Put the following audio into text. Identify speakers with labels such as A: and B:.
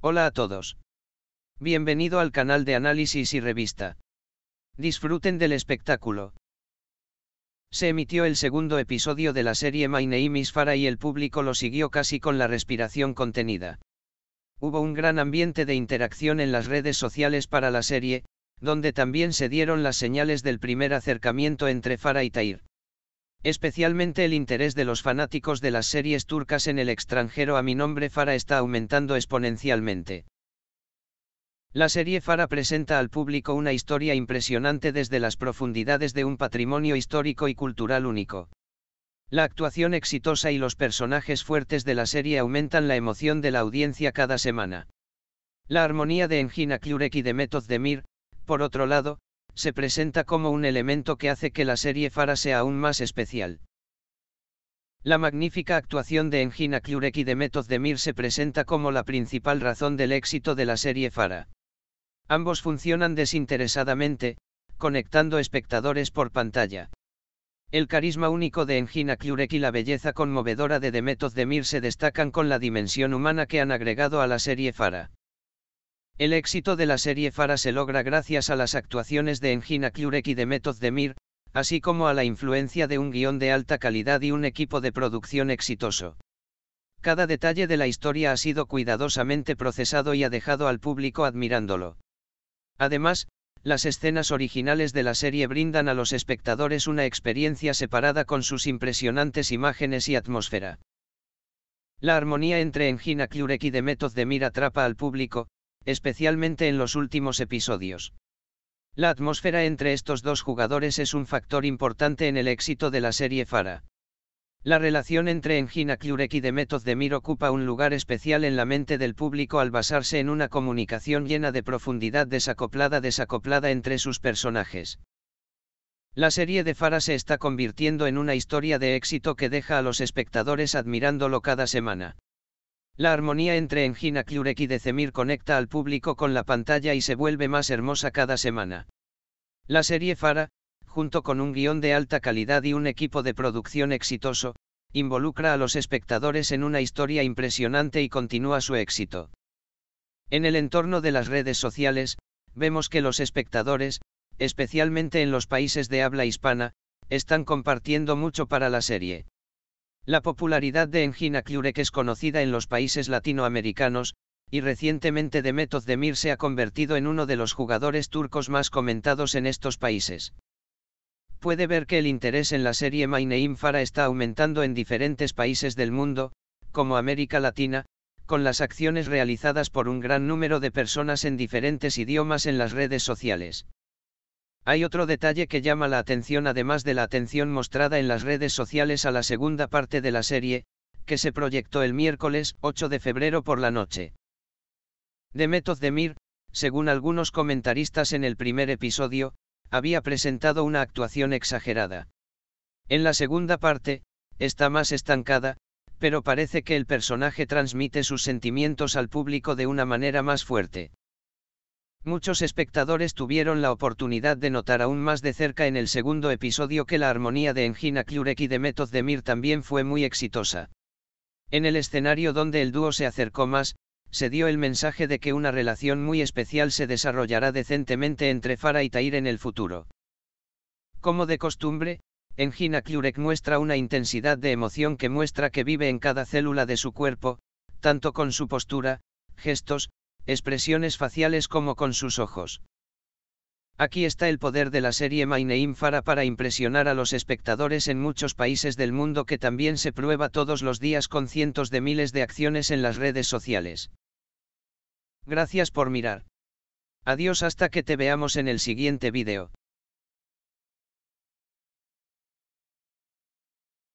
A: Hola a todos. Bienvenido al canal de análisis y revista. Disfruten del espectáculo. Se emitió el segundo episodio de la serie My Name is Farah y el público lo siguió casi con la respiración contenida. Hubo un gran ambiente de interacción en las redes sociales para la serie, donde también se dieron las señales del primer acercamiento entre Farah y Tair. Especialmente el interés de los fanáticos de las series turcas en el extranjero a mi nombre Fara está aumentando exponencialmente. La serie Fara presenta al público una historia impresionante desde las profundidades de un patrimonio histórico y cultural único. La actuación exitosa y los personajes fuertes de la serie aumentan la emoción de la audiencia cada semana. La armonía de Engina Klurek y de de Mir, por otro lado, se presenta como un elemento que hace que la serie Fara sea aún más especial. La magnífica actuación de Engina Klurek y de Method Demir se presenta como la principal razón del éxito de la serie Fara. Ambos funcionan desinteresadamente, conectando espectadores por pantalla. El carisma único de Engina Klurek y la belleza conmovedora de de Demir se destacan con la dimensión humana que han agregado a la serie Fara. El éxito de la serie Fara se logra gracias a las actuaciones de Engina Klurek y de Method Mir, así como a la influencia de un guión de alta calidad y un equipo de producción exitoso. Cada detalle de la historia ha sido cuidadosamente procesado y ha dejado al público admirándolo. Además, las escenas originales de la serie brindan a los espectadores una experiencia separada con sus impresionantes imágenes y atmósfera. La armonía entre Engina Klurek y de Mir atrapa al público, especialmente en los últimos episodios. La atmósfera entre estos dos jugadores es un factor importante en el éxito de la serie Fara. La relación entre Engina Klurek y Demetoz Demir ocupa un lugar especial en la mente del público al basarse en una comunicación llena de profundidad desacoplada desacoplada entre sus personajes. La serie de Fara se está convirtiendo en una historia de éxito que deja a los espectadores admirándolo cada semana. La armonía entre Engina Klurek y Decemir conecta al público con la pantalla y se vuelve más hermosa cada semana. La serie Fara, junto con un guión de alta calidad y un equipo de producción exitoso, involucra a los espectadores en una historia impresionante y continúa su éxito. En el entorno de las redes sociales, vemos que los espectadores, especialmente en los países de habla hispana, están compartiendo mucho para la serie. La popularidad de Engina Klurek es conocida en los países latinoamericanos, y recientemente Demet Demir se ha convertido en uno de los jugadores turcos más comentados en estos países. Puede ver que el interés en la serie Maine Infara está aumentando en diferentes países del mundo, como América Latina, con las acciones realizadas por un gran número de personas en diferentes idiomas en las redes sociales. Hay otro detalle que llama la atención además de la atención mostrada en las redes sociales a la segunda parte de la serie, que se proyectó el miércoles 8 de febrero por la noche. de Demir, según algunos comentaristas en el primer episodio, había presentado una actuación exagerada. En la segunda parte, está más estancada, pero parece que el personaje transmite sus sentimientos al público de una manera más fuerte. Muchos espectadores tuvieron la oportunidad de notar aún más de cerca en el segundo episodio que la armonía de Engina Klurek y de Method Demir también fue muy exitosa. En el escenario donde el dúo se acercó más, se dio el mensaje de que una relación muy especial se desarrollará decentemente entre Fara y Tair en el futuro. Como de costumbre, Engina Klurek muestra una intensidad de emoción que muestra que vive en cada célula de su cuerpo, tanto con su postura, gestos, expresiones faciales como con sus ojos. Aquí está el poder de la serie My Name para impresionar a los espectadores en muchos países del mundo que también se prueba todos los días con cientos de miles de acciones en las redes sociales. Gracias por mirar. Adiós hasta que te veamos en el siguiente video.